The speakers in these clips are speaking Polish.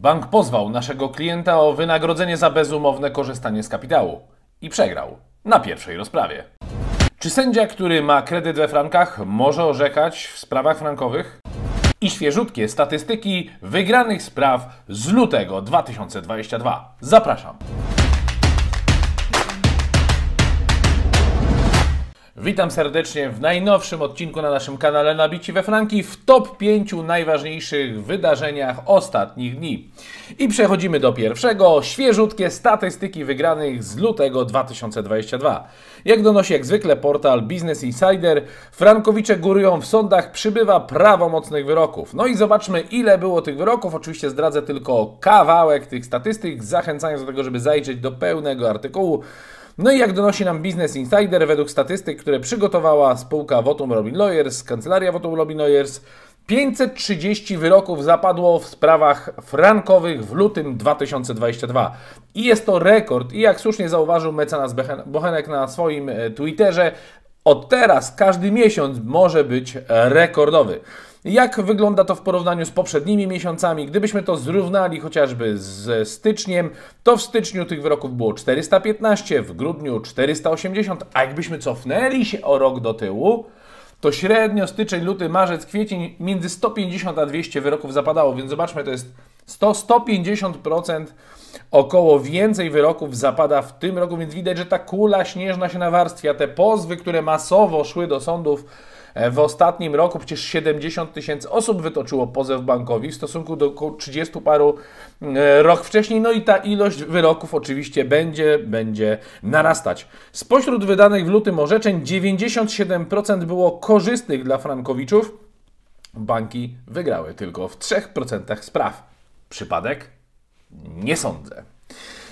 Bank pozwał naszego klienta o wynagrodzenie za bezumowne korzystanie z kapitału i przegrał na pierwszej rozprawie. Czy sędzia, który ma kredyt we frankach, może orzekać w sprawach frankowych? I świeżutkie statystyki wygranych spraw z lutego 2022. Zapraszam. Witam serdecznie w najnowszym odcinku na naszym kanale Nabici we Franki w top 5 najważniejszych wydarzeniach ostatnich dni. I przechodzimy do pierwszego, świeżutkie statystyki wygranych z lutego 2022. Jak donosi jak zwykle portal Business Insider, Frankowicze górują w sądach, przybywa prawomocnych wyroków. No i zobaczmy ile było tych wyroków, oczywiście zdradzę tylko kawałek tych statystyk, zachęcając do tego, żeby zajrzeć do pełnego artykułu. No i jak donosi nam Business Insider, według statystyk, które przygotowała spółka Votum Robin Lawyers, kancelaria Votum Robin Lawyers, 530 wyroków zapadło w sprawach frankowych w lutym 2022. I jest to rekord. I jak słusznie zauważył mecenas Bochenek na swoim e, Twitterze, od teraz każdy miesiąc może być rekordowy. Jak wygląda to w porównaniu z poprzednimi miesiącami? Gdybyśmy to zrównali chociażby z styczniem, to w styczniu tych wyroków było 415, w grudniu 480, a jakbyśmy cofnęli się o rok do tyłu, to średnio styczeń, luty, marzec, kwiecień między 150 a 200 wyroków zapadało, więc zobaczmy, to jest 100-150% około więcej wyroków zapada w tym roku, więc widać, że ta kula śnieżna się nawarstwia, te pozwy, które masowo szły do sądów E, w ostatnim roku przecież 70 tysięcy osób wytoczyło pozew bankowi w stosunku do około 30 paru e, rok wcześniej. No i ta ilość wyroków oczywiście będzie, będzie narastać. Spośród wydanych w lutym orzeczeń 97% było korzystnych dla frankowiczów. Banki wygrały tylko w 3% spraw. Przypadek? Nie sądzę.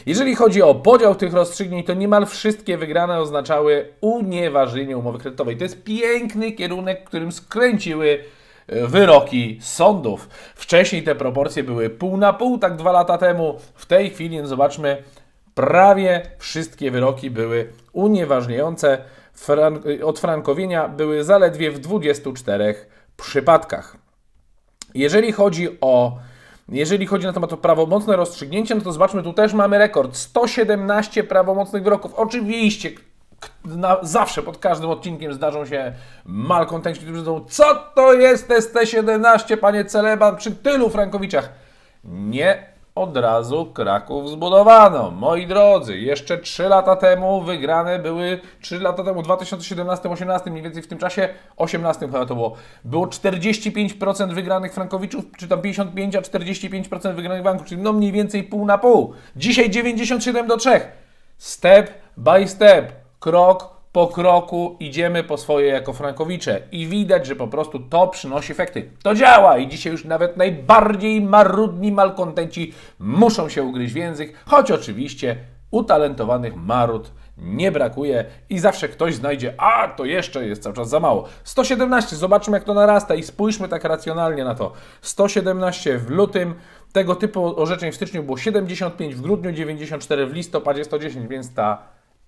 Jeżeli chodzi o podział tych rozstrzygnięć, to niemal wszystkie wygrane oznaczały unieważnienie umowy kredytowej. To jest piękny kierunek, którym skręciły e, wyroki sądów. Wcześniej te proporcje były pół na pół, tak dwa lata temu. W tej chwili, no zobaczmy, prawie wszystkie wyroki były unieważniające. Frank odfrankowienia były zaledwie w 24 przypadkach. Jeżeli chodzi o jeżeli chodzi na temat o prawomocne rozstrzygnięcie, no to zobaczmy, tu też mamy rekord. 117 prawomocnych wyroków. Oczywiście na, zawsze pod każdym odcinkiem zdarzą się malkontenci, którzy mówią, co to jest te 117, panie Celeban, przy tylu Frankowiczach. Nie, od razu Kraków zbudowano. Moi drodzy, jeszcze 3 lata temu wygrane były, 3 lata temu, 2017-18, mniej więcej w tym czasie, 18 chyba to było, było 45% wygranych frankowiczów, czy tam 55, a 45% wygranych banków, czyli no mniej więcej pół na pół. Dzisiaj 97 do 3. Step by step, krok po kroku idziemy po swoje jako Frankowicze i widać, że po prostu to przynosi efekty. To działa i dzisiaj już nawet najbardziej marudni malkontenci muszą się ugryźć w język, choć oczywiście utalentowanych marud nie brakuje i zawsze ktoś znajdzie, a to jeszcze jest cały czas za mało. 117, zobaczmy jak to narasta i spójrzmy tak racjonalnie na to. 117 w lutym, tego typu orzeczeń w styczniu było 75, w grudniu 94, w listopadzie 110, więc ta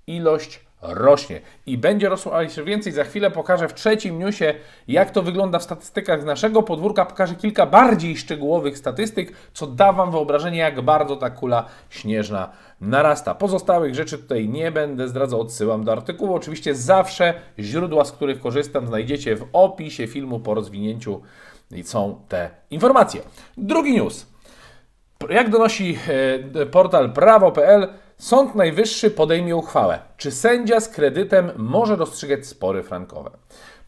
ilość rośnie i będzie rosło, jeszcze więcej za chwilę pokażę w trzecim newsie, jak to wygląda w statystykach z naszego podwórka. Pokażę kilka bardziej szczegółowych statystyk, co da Wam wyobrażenie, jak bardzo ta kula śnieżna narasta. Pozostałych rzeczy tutaj nie będę zdradzał, odsyłam do artykułu. Oczywiście zawsze źródła, z których korzystam, znajdziecie w opisie filmu po rozwinięciu i są te informacje. Drugi news. Jak donosi e, portal prawo.pl, Sąd Najwyższy podejmie uchwałę, czy sędzia z kredytem może rozstrzygać spory frankowe.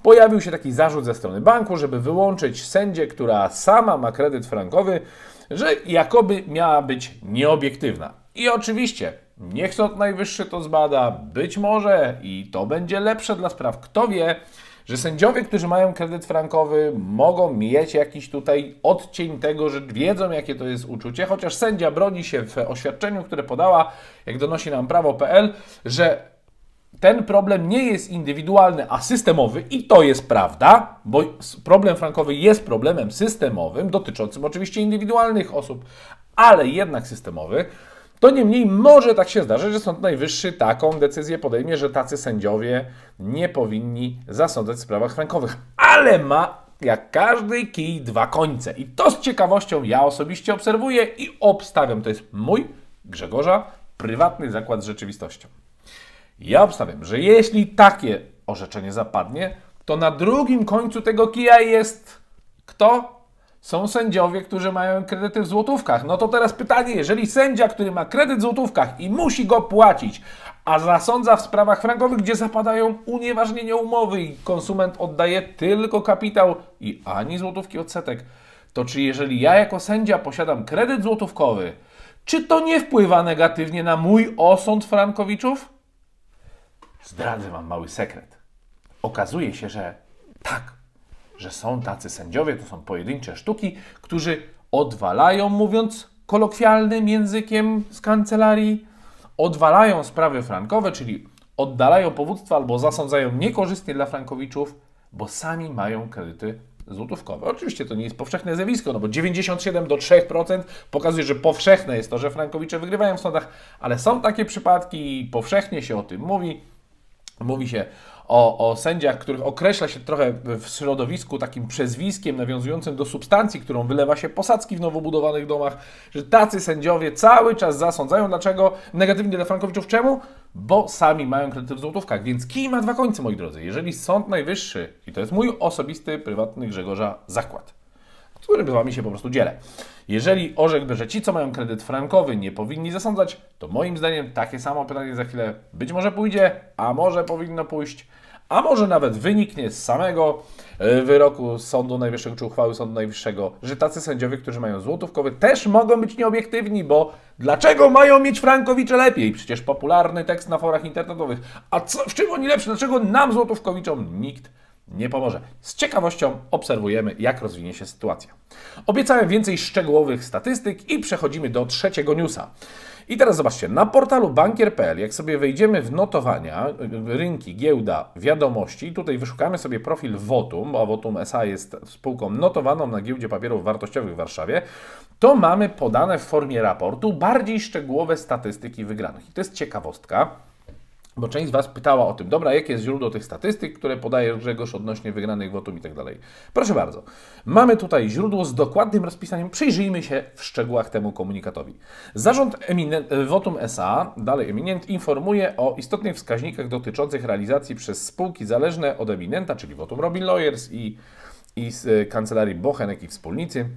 Pojawił się taki zarzut ze strony banku, żeby wyłączyć sędzię, która sama ma kredyt frankowy, że jakoby miała być nieobiektywna. I oczywiście, niech Sąd Najwyższy to zbada, być może i to będzie lepsze dla spraw, kto wie, że sędziowie, którzy mają kredyt frankowy, mogą mieć jakiś tutaj odcień tego, że wiedzą, jakie to jest uczucie, chociaż sędzia broni się w oświadczeniu, które podała, jak donosi nam prawo.pl, że ten problem nie jest indywidualny, a systemowy, i to jest prawda, bo problem frankowy jest problemem systemowym, dotyczącym oczywiście indywidualnych osób, ale jednak systemowy. To niemniej może tak się zdarzyć, że Sąd Najwyższy taką decyzję podejmie, że tacy sędziowie nie powinni zasądzać w sprawach frankowych. Ale ma jak każdy kij dwa końce. I to z ciekawością ja osobiście obserwuję i obstawiam. To jest mój, Grzegorza, prywatny zakład z rzeczywistością. Ja obstawiam, że jeśli takie orzeczenie zapadnie, to na drugim końcu tego kija jest kto? są sędziowie, którzy mają kredyty w złotówkach. No to teraz pytanie, jeżeli sędzia, który ma kredyt w złotówkach i musi go płacić, a zasądza w sprawach frankowych, gdzie zapadają unieważnienia umowy i konsument oddaje tylko kapitał i ani złotówki odsetek, to czy jeżeli ja jako sędzia posiadam kredyt złotówkowy, czy to nie wpływa negatywnie na mój osąd frankowiczów? Zdradzę Wam mały sekret. Okazuje się, że tak, że są tacy sędziowie, to są pojedyncze sztuki, którzy odwalają, mówiąc kolokwialnym językiem z kancelarii, odwalają sprawy frankowe, czyli oddalają powództwa albo zasądzają niekorzystnie dla frankowiczów, bo sami mają kredyty złotówkowe. Oczywiście to nie jest powszechne zjawisko, no bo 97 do 3% pokazuje, że powszechne jest to, że frankowicze wygrywają w sądach, ale są takie przypadki i powszechnie się o tym mówi. Mówi się o, o sędziach, których określa się trochę w środowisku takim przezwiskiem nawiązującym do substancji, którą wylewa się posadzki w nowo budowanych domach, że tacy sędziowie cały czas zasądzają. Dlaczego? Negatywnie dla Frankowiczów. Czemu? Bo sami mają kredyty w złotówkach. Więc kij ma dwa końce, moi drodzy. Jeżeli Sąd Najwyższy, i to jest mój osobisty, prywatny Grzegorza zakład, którym z Wami się po prostu dzielę. Jeżeli orzekłby, że ci, co mają kredyt frankowy, nie powinni zasądzać, to moim zdaniem takie samo pytanie za chwilę być może pójdzie, a może powinno pójść a może nawet wyniknie z samego e, wyroku Sądu Najwyższego czy uchwały Sądu Najwyższego, że tacy sędziowie, którzy mają złotówkowy, też mogą być nieobiektywni, bo dlaczego mają mieć Frankowicze lepiej? Przecież popularny tekst na forach internetowych. A co, w czym oni lepsi? Dlaczego nam złotówkowiczom nikt nie pomoże. Z ciekawością obserwujemy, jak rozwinie się sytuacja. Obiecałem więcej szczegółowych statystyk i przechodzimy do trzeciego newsa. I teraz zobaczcie, na portalu bankier.pl, jak sobie wejdziemy w notowania, rynki, giełda, wiadomości, tutaj wyszukamy sobie profil Votum, a Votum SA jest spółką notowaną na giełdzie papierów wartościowych w Warszawie, to mamy podane w formie raportu bardziej szczegółowe statystyki wygranych. I to jest ciekawostka. Bo część z Was pytała o tym, dobra, jakie jest źródło tych statystyk, które podaje Grzegorz odnośnie wygranych wotum i tak dalej. Proszę bardzo, mamy tutaj źródło z dokładnym rozpisaniem, przyjrzyjmy się w szczegółach temu komunikatowi. Zarząd eminent, Votum SA, dalej eminent, informuje o istotnych wskaźnikach dotyczących realizacji przez spółki zależne od eminenta, czyli Votum Robin Lawyers i, i z y, Kancelarii Bochenek i Wspólnicy,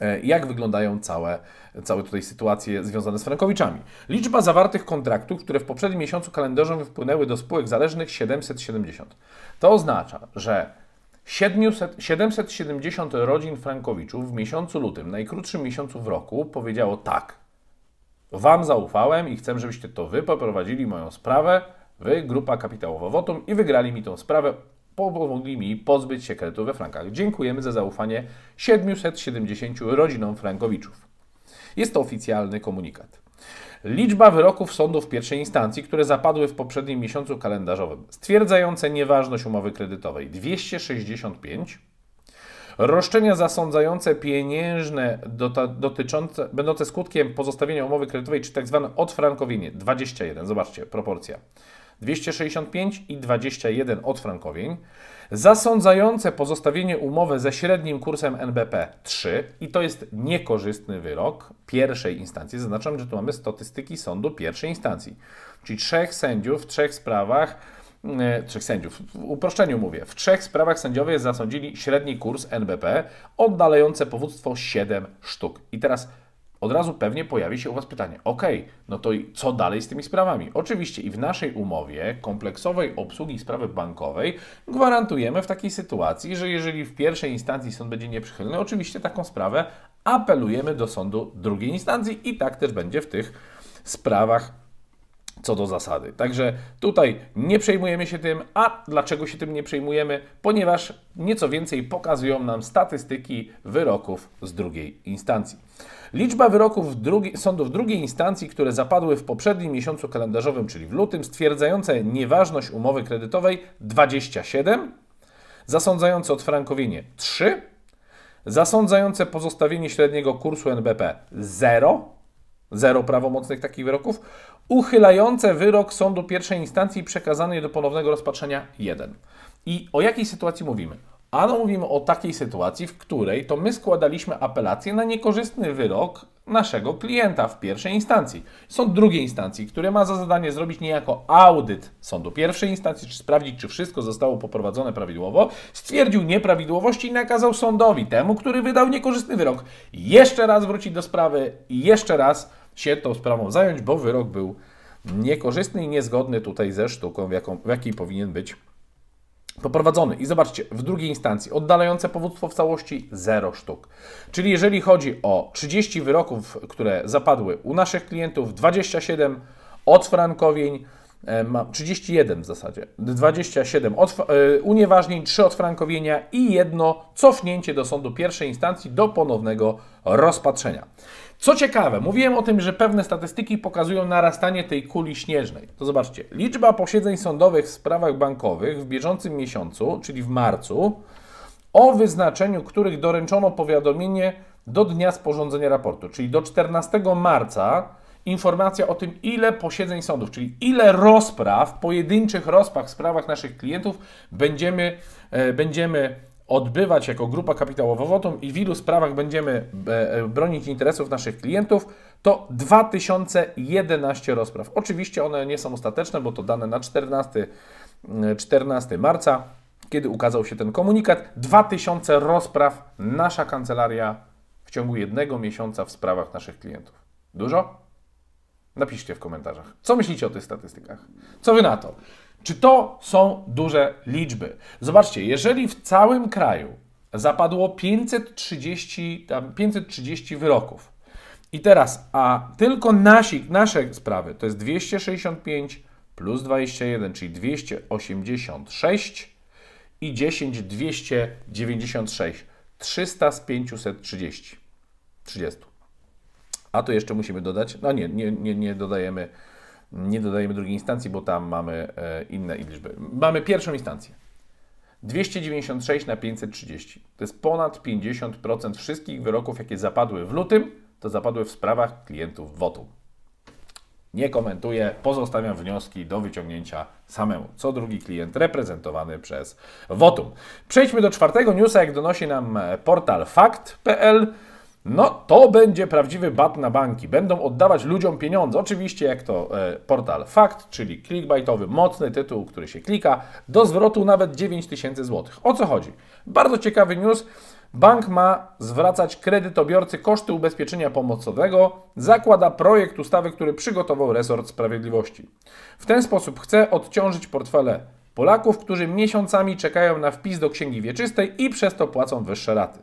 E, jak wyglądają całe, całe tutaj sytuacje związane z Frankowiczami. Liczba zawartych kontraktów, które w poprzednim miesiącu kalendarzowym wpłynęły do spółek zależnych 770. To oznacza, że 700, 770 rodzin Frankowiczów w miesiącu lutym, najkrótszym miesiącu w roku, powiedziało tak. Wam zaufałem i chcę, żebyście to wy poprowadzili moją sprawę, wy, grupa kapitałowa Wotum, i wygrali mi tą sprawę pomogli mi pozbyć się kredytu we frankach. Dziękujemy za zaufanie 770 rodzinom frankowiczów. Jest to oficjalny komunikat. Liczba wyroków sądów pierwszej instancji, które zapadły w poprzednim miesiącu kalendarzowym, stwierdzające nieważność umowy kredytowej 265, roszczenia zasądzające pieniężne dotyczące, będące skutkiem pozostawienia umowy kredytowej, czy tzw. Tak odfrankowienie 21, zobaczcie, proporcja. 265 i 21 frankowień. zasądzające pozostawienie umowy ze średnim kursem NBP 3 i to jest niekorzystny wyrok pierwszej instancji. Zaznaczam, że tu mamy statystyki sądu pierwszej instancji, czyli trzech sędziów w trzech sprawach e, trzech sędziów. W uproszczeniu mówię, w trzech sprawach sędziowie zasądzili średni kurs NBP oddalające powództwo 7 sztuk. I teraz od razu pewnie pojawi się u Was pytanie: OK, no to co dalej z tymi sprawami? Oczywiście i w naszej umowie kompleksowej obsługi sprawy bankowej gwarantujemy w takiej sytuacji, że jeżeli w pierwszej instancji sąd będzie nieprzychylny, oczywiście taką sprawę apelujemy do sądu drugiej instancji i tak też będzie w tych sprawach co do zasady. Także tutaj nie przejmujemy się tym, a dlaczego się tym nie przejmujemy? Ponieważ nieco więcej pokazują nam statystyki wyroków z drugiej instancji. Liczba wyroków drugi, sądów drugiej instancji, które zapadły w poprzednim miesiącu kalendarzowym, czyli w lutym, stwierdzające nieważność umowy kredytowej 27, zasądzające odfrankowienie 3, zasądzające pozostawienie średniego kursu NBP 0, 0 prawomocnych takich wyroków, uchylające wyrok sądu pierwszej instancji przekazanej do ponownego rozpatrzenia 1. I o jakiej sytuacji mówimy? Ano mówimy o takiej sytuacji, w której to my składaliśmy apelację na niekorzystny wyrok naszego klienta w pierwszej instancji. Sąd drugiej instancji, który ma za zadanie zrobić niejako audyt sądu pierwszej instancji, czy sprawdzić, czy wszystko zostało poprowadzone prawidłowo, stwierdził nieprawidłowości i nakazał sądowi, temu, który wydał niekorzystny wyrok, jeszcze raz wrócić do sprawy i jeszcze raz się tą sprawą zająć, bo wyrok był niekorzystny i niezgodny tutaj ze sztuką, w, jaką, w jakiej powinien być poprowadzony. I zobaczcie, w drugiej instancji oddalające powództwo w całości 0 sztuk. Czyli jeżeli chodzi o 30 wyroków, które zapadły u naszych klientów, 27 od frankowień, 31 e, w zasadzie, 27 od, e, unieważnień, 3 odfrankowienia i jedno cofnięcie do sądu pierwszej instancji do ponownego rozpatrzenia. Co ciekawe, mówiłem o tym, że pewne statystyki pokazują narastanie tej kuli śnieżnej. To zobaczcie, liczba posiedzeń sądowych w sprawach bankowych w bieżącym miesiącu, czyli w marcu, o wyznaczeniu których doręczono powiadomienie do dnia sporządzenia raportu, czyli do 14 marca informacja o tym, ile posiedzeń sądów, czyli ile rozpraw, pojedynczych rozpraw w sprawach naszych klientów będziemy, e, będziemy odbywać jako grupa kapitałowowotą i w ilu sprawach będziemy e, e, bronić interesów naszych klientów, to 2011 rozpraw. Oczywiście one nie są ostateczne, bo to dane na 14, 14 e, marca, kiedy ukazał się ten komunikat. 2000 rozpraw nasza kancelaria w ciągu jednego miesiąca w sprawach naszych klientów. Dużo? Napiszcie w komentarzach. Co myślicie o tych statystykach? Co wy na to? Czy to są duże liczby? Zobaczcie, jeżeli w całym kraju zapadło 530, tam 530 wyroków, i teraz, a tylko nasi, nasze sprawy to jest 265 plus 21, czyli 286 i 10, 296, 300 z 530, 30. A tu jeszcze musimy dodać, no nie, nie, nie, nie dodajemy nie dodajemy drugiej instancji, bo tam mamy e, inne liczby. Mamy pierwszą instancję. 296 na 530. To jest ponad 50% wszystkich wyroków, jakie zapadły w lutym, to zapadły w sprawach klientów WOTU. Nie komentuję, pozostawiam wnioski do wyciągnięcia samemu. Co drugi klient reprezentowany przez WOTUM. Przejdźmy do czwartego newsa, jak donosi nam portal fakt.pl. No, to będzie prawdziwy bat na banki. Będą oddawać ludziom pieniądze. Oczywiście, jak to e, portal Fakt, czyli clickbaitowy, mocny tytuł, który się klika, do zwrotu nawet 9000 zł. O co chodzi? Bardzo ciekawy news. Bank ma zwracać kredytobiorcy koszty ubezpieczenia pomocowego, zakłada projekt ustawy, który przygotował resort sprawiedliwości. W ten sposób chce odciążyć portfele Polaków, którzy miesiącami czekają na wpis do księgi wieczystej i przez to płacą wyższe raty.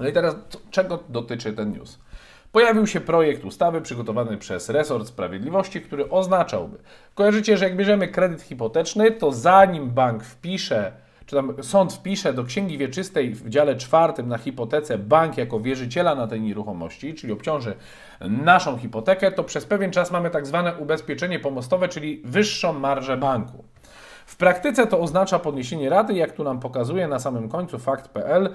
No i teraz, czego dotyczy ten news? Pojawił się projekt ustawy przygotowany przez Resort Sprawiedliwości, który oznaczałby. Kojarzycie, że jak bierzemy kredyt hipoteczny, to zanim bank wpisze, czy tam sąd wpisze do księgi wieczystej w dziale czwartym na hipotece bank jako wierzyciela na tej nieruchomości, czyli obciąży naszą hipotekę, to przez pewien czas mamy tak zwane ubezpieczenie pomostowe, czyli wyższą marżę banku. W praktyce to oznacza podniesienie raty, jak tu nam pokazuje na samym końcu fakt.pl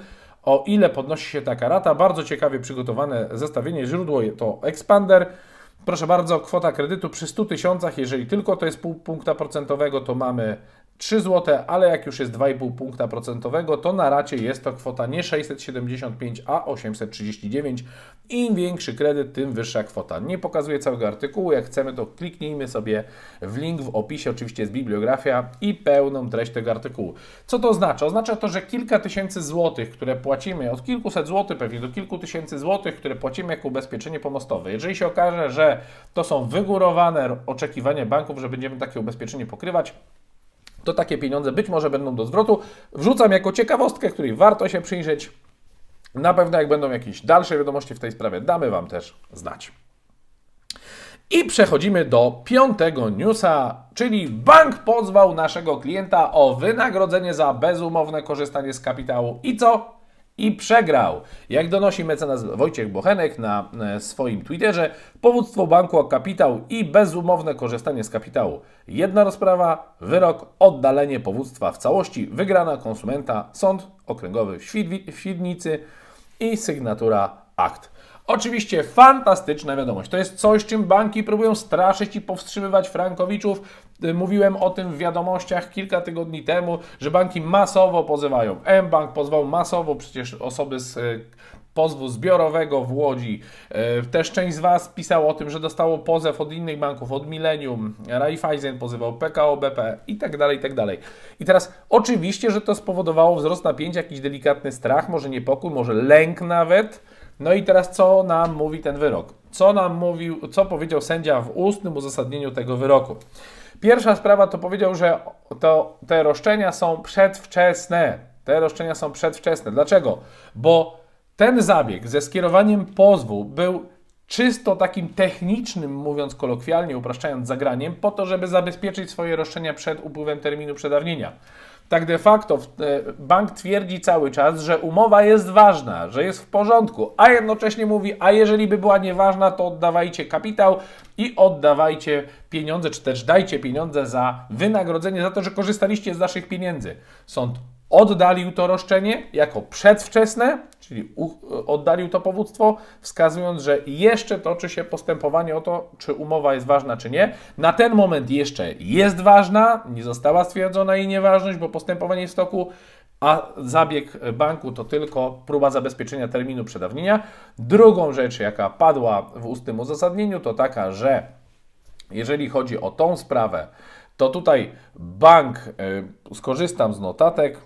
o ile podnosi się taka rata, Bardzo ciekawie przygotowane zestawienie. Źródło to Expander. Proszę bardzo, kwota kredytu przy 100 tysiącach, jeżeli tylko to jest pół punkta procentowego, to mamy 3 zł, ale jak już jest 2,5 punkta procentowego, to na racie jest to kwota nie 675, a 839. Im większy kredyt, tym wyższa kwota. Nie pokazuję całego artykułu, jak chcemy to kliknijmy sobie w link w opisie, oczywiście jest bibliografia i pełną treść tego artykułu. Co to oznacza? Oznacza to, że kilka tysięcy złotych, które płacimy, od kilkuset złotych pewnie do kilku tysięcy złotych, które płacimy jako ubezpieczenie pomostowe. Jeżeli się okaże, że to są wygórowane oczekiwania banków, że będziemy takie ubezpieczenie pokrywać, to takie pieniądze być może będą do zwrotu. Wrzucam jako ciekawostkę, której warto się przyjrzeć. Na pewno jak będą jakieś dalsze wiadomości w tej sprawie, damy Wam też znać. I przechodzimy do piątego newsa, czyli bank pozwał naszego klienta o wynagrodzenie za bezumowne korzystanie z kapitału. I co? i przegrał. Jak donosi mecenas Wojciech Bochenek na e, swoim Twitterze, powództwo banku o kapitał i bezumowne korzystanie z kapitału. Jedna rozprawa, wyrok, oddalenie powództwa w całości, wygrana konsumenta, sąd okręgowy w, Świdwi, w Świdnicy i sygnatura akt. Oczywiście fantastyczna wiadomość. To jest coś, czym banki próbują straszyć i powstrzymywać frankowiczów Y, mówiłem o tym w wiadomościach kilka tygodni temu, że banki masowo pozywają. M-Bank pozwał masowo przecież osoby z y, pozwu zbiorowego w Łodzi. Y, też część z Was pisało o tym, że dostało pozew od innych banków, od Millennium, Raiffeisen pozywał, PKO BP e i tak dalej, i tak dalej. I teraz oczywiście, że to spowodowało wzrost napięcia, jakiś delikatny strach, może niepokój, może lęk nawet. No i teraz co nam mówi ten wyrok? Co nam mówił, co powiedział sędzia w ustnym uzasadnieniu tego wyroku? Pierwsza sprawa to powiedział, że to, te roszczenia są przedwczesne. Te roszczenia są przedwczesne. Dlaczego? Bo ten zabieg ze skierowaniem pozwu był czysto takim technicznym, mówiąc kolokwialnie, upraszczając zagraniem, po to, żeby zabezpieczyć swoje roszczenia przed upływem terminu przedawnienia. Tak de facto e, bank twierdzi cały czas, że umowa jest ważna, że jest w porządku, a jednocześnie mówi, a jeżeli by była nieważna, to oddawajcie kapitał i oddawajcie pieniądze, czy też dajcie pieniądze za wynagrodzenie, za to, że korzystaliście z naszych pieniędzy. Sąd oddalił to roszczenie jako przedwczesne, czyli oddalił to powództwo, wskazując, że jeszcze toczy się postępowanie o to, czy umowa jest ważna, czy nie. Na ten moment jeszcze jest ważna, nie została stwierdzona jej nieważność, bo postępowanie jest w toku, a zabieg banku to tylko próba zabezpieczenia terminu przedawnienia. Drugą rzecz, jaka padła w ustnym uzasadnieniu, to taka, że jeżeli chodzi o tą sprawę, to tutaj bank, y, skorzystam z notatek,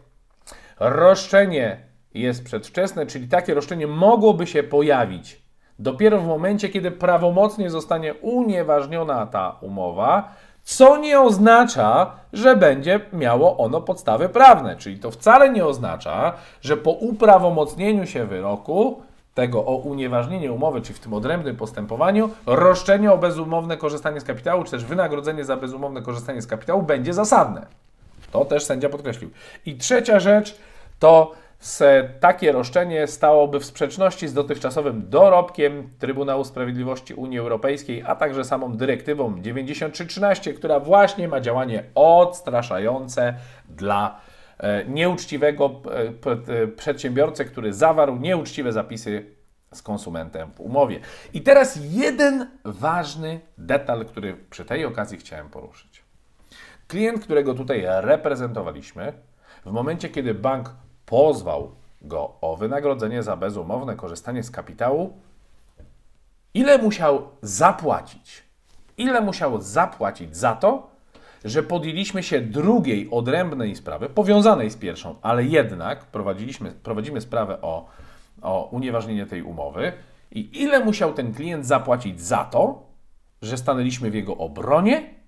roszczenie jest przedwczesne, czyli takie roszczenie mogłoby się pojawić dopiero w momencie, kiedy prawomocnie zostanie unieważniona ta umowa, co nie oznacza, że będzie miało ono podstawy prawne. Czyli to wcale nie oznacza, że po uprawomocnieniu się wyroku tego o unieważnienie umowy, czy w tym odrębnym postępowaniu, roszczenie o bezumowne korzystanie z kapitału, czy też wynagrodzenie za bezumowne korzystanie z kapitału będzie zasadne. To też sędzia podkreślił. I trzecia rzecz to takie roszczenie stałoby w sprzeczności z dotychczasowym dorobkiem Trybunału Sprawiedliwości Unii Europejskiej, a także samą dyrektywą 9313, która właśnie ma działanie odstraszające dla e, nieuczciwego e, e, przedsiębiorcy, który zawarł nieuczciwe zapisy z konsumentem w umowie. I teraz jeden ważny detal, który przy tej okazji chciałem poruszyć. Klient, którego tutaj reprezentowaliśmy, w momencie kiedy bank pozwał go o wynagrodzenie za bezumowne korzystanie z kapitału, ile musiał zapłacić? Ile musiał zapłacić za to, że podjęliśmy się drugiej odrębnej sprawy, powiązanej z pierwszą, ale jednak prowadziliśmy, prowadzimy sprawę o, o unieważnienie tej umowy. I ile musiał ten klient zapłacić za to, że stanęliśmy w jego obronie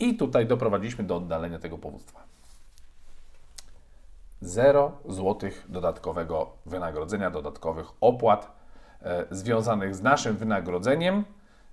i tutaj doprowadziliśmy do oddalenia tego powództwa. 0 zł dodatkowego wynagrodzenia, dodatkowych opłat e, związanych z naszym wynagrodzeniem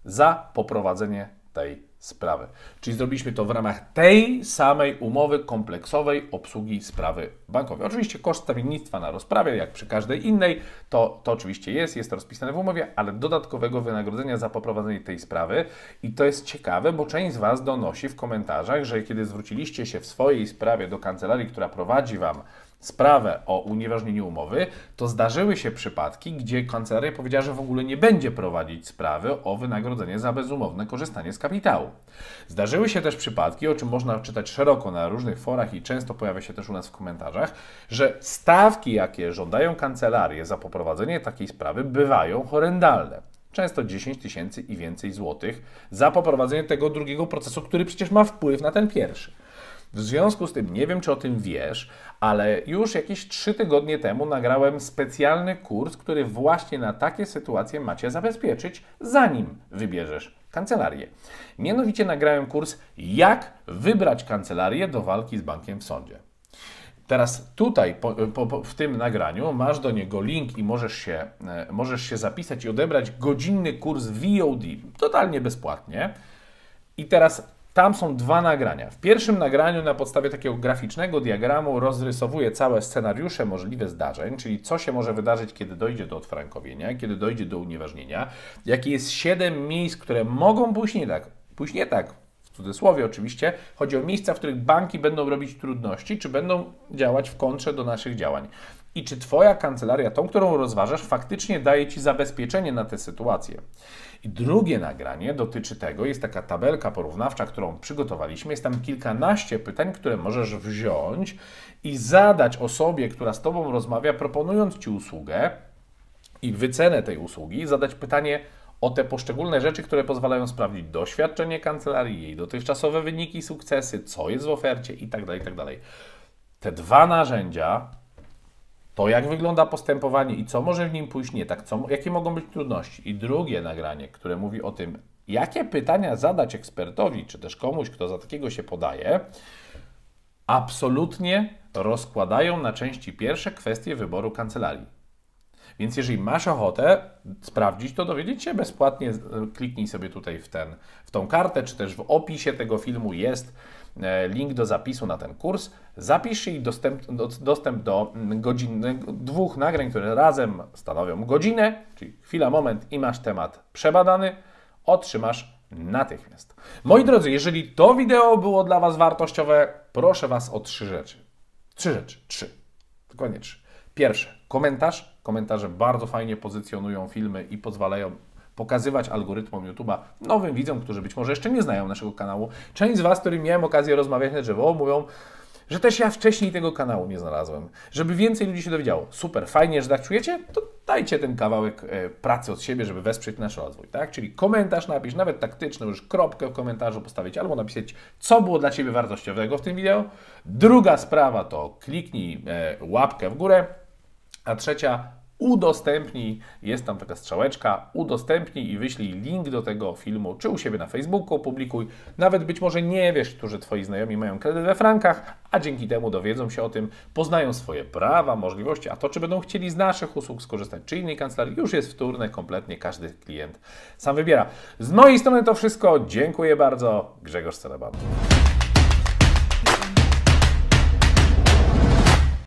za poprowadzenie tej sprawy. Czyli zrobiliśmy to w ramach tej samej umowy kompleksowej obsługi sprawy bankowej. Oczywiście koszt stawiennictwa na rozprawie, jak przy każdej innej, to, to oczywiście jest, jest to rozpisane w umowie, ale dodatkowego wynagrodzenia za poprowadzenie tej sprawy. I to jest ciekawe, bo część z Was donosi w komentarzach, że kiedy zwróciliście się w swojej sprawie do kancelarii, która prowadzi Wam sprawę o unieważnieniu umowy, to zdarzyły się przypadki, gdzie kancelaria powiedziała, że w ogóle nie będzie prowadzić sprawy o wynagrodzenie za bezumowne korzystanie z kapitału. Zdarzyły się też przypadki, o czym można czytać szeroko na różnych forach i często pojawia się też u nas w komentarzach, że stawki, jakie żądają kancelarie za poprowadzenie takiej sprawy, bywają horrendalne często 10 tysięcy i więcej złotych za poprowadzenie tego drugiego procesu, który przecież ma wpływ na ten pierwszy. W związku z tym, nie wiem czy o tym wiesz, ale już jakieś 3 tygodnie temu nagrałem specjalny kurs, który właśnie na takie sytuacje macie zabezpieczyć, zanim wybierzesz kancelarię. Mianowicie nagrałem kurs, jak wybrać kancelarię do walki z bankiem w sądzie. Teraz tutaj po, po, w tym nagraniu masz do niego link i możesz się, e, możesz się zapisać i odebrać godzinny kurs VOD, totalnie bezpłatnie. I teraz tam są dwa nagrania. W pierwszym nagraniu na podstawie takiego graficznego diagramu rozrysowuje całe scenariusze możliwe zdarzeń, czyli co się może wydarzyć, kiedy dojdzie do odfrankowienia, kiedy dojdzie do unieważnienia, jakie jest siedem miejsc, które mogą pójść nie tak, pójść nie tak, w cudzysłowie oczywiście, chodzi o miejsca, w których banki będą robić trudności, czy będą działać w kontrze do naszych działań. I czy Twoja kancelaria, tą, którą rozważasz, faktycznie daje Ci zabezpieczenie na te sytuacje. I drugie nagranie dotyczy tego, jest taka tabelka porównawcza, którą przygotowaliśmy. Jest tam kilkanaście pytań, które możesz wziąć i zadać osobie, która z Tobą rozmawia, proponując Ci usługę i wycenę tej usługi, zadać pytanie, o te poszczególne rzeczy, które pozwalają sprawdzić doświadczenie kancelarii, jej dotychczasowe wyniki, sukcesy, co jest w ofercie itd. Tak itd. Tak te dwa narzędzia to, jak wygląda postępowanie i co może w nim pójść nie tak, co, jakie mogą być trudności. I drugie nagranie, które mówi o tym, jakie pytania zadać ekspertowi, czy też komuś, kto za takiego się podaje, absolutnie rozkładają na części pierwsze kwestie wyboru kancelarii. Więc jeżeli masz ochotę sprawdzić to, dowiedzieć się bezpłatnie, kliknij sobie tutaj w, ten, w tą kartę, czy też w opisie tego filmu jest e, link do zapisu na ten kurs. Zapisz się i dostęp, dostęp do mm, godzin, dwóch nagrań, które razem stanowią godzinę, czyli chwila, moment i masz temat przebadany, otrzymasz natychmiast. Moi drodzy, jeżeli to wideo było dla Was wartościowe, proszę Was o trzy rzeczy. Trzy rzeczy, trzy. Dokładnie trzy. Pierwsze, komentarz, Komentarze bardzo fajnie pozycjonują filmy i pozwalają pokazywać algorytmom YouTube'a nowym widzom, którzy być może jeszcze nie znają naszego kanału. Część z Was, z którymi miałem okazję rozmawiać na drzewo, mówią, że też ja wcześniej tego kanału nie znalazłem. Żeby więcej ludzi się dowiedziało. Super, fajnie, że tak czujecie, to dajcie ten kawałek e, pracy od siebie, żeby wesprzeć nasz rozwój, tak? Czyli komentarz napisz, nawet taktyczny, już kropkę w komentarzu postawić albo napisać, co było dla Ciebie wartościowego w tym wideo. Druga sprawa to kliknij e, łapkę w górę, a trzecia, udostępnij, jest tam taka strzałeczka, udostępnij i wyślij link do tego filmu, czy u siebie na Facebooku opublikuj. Nawet być może nie wiesz, którzy Twoi znajomi mają kredyt we frankach, a dzięki temu dowiedzą się o tym, poznają swoje prawa, możliwości, a to, czy będą chcieli z naszych usług skorzystać, czy innej kancelarii, już jest wtórne, kompletnie każdy klient sam wybiera. Z mojej strony to wszystko, dziękuję bardzo, Grzegorz Celeban.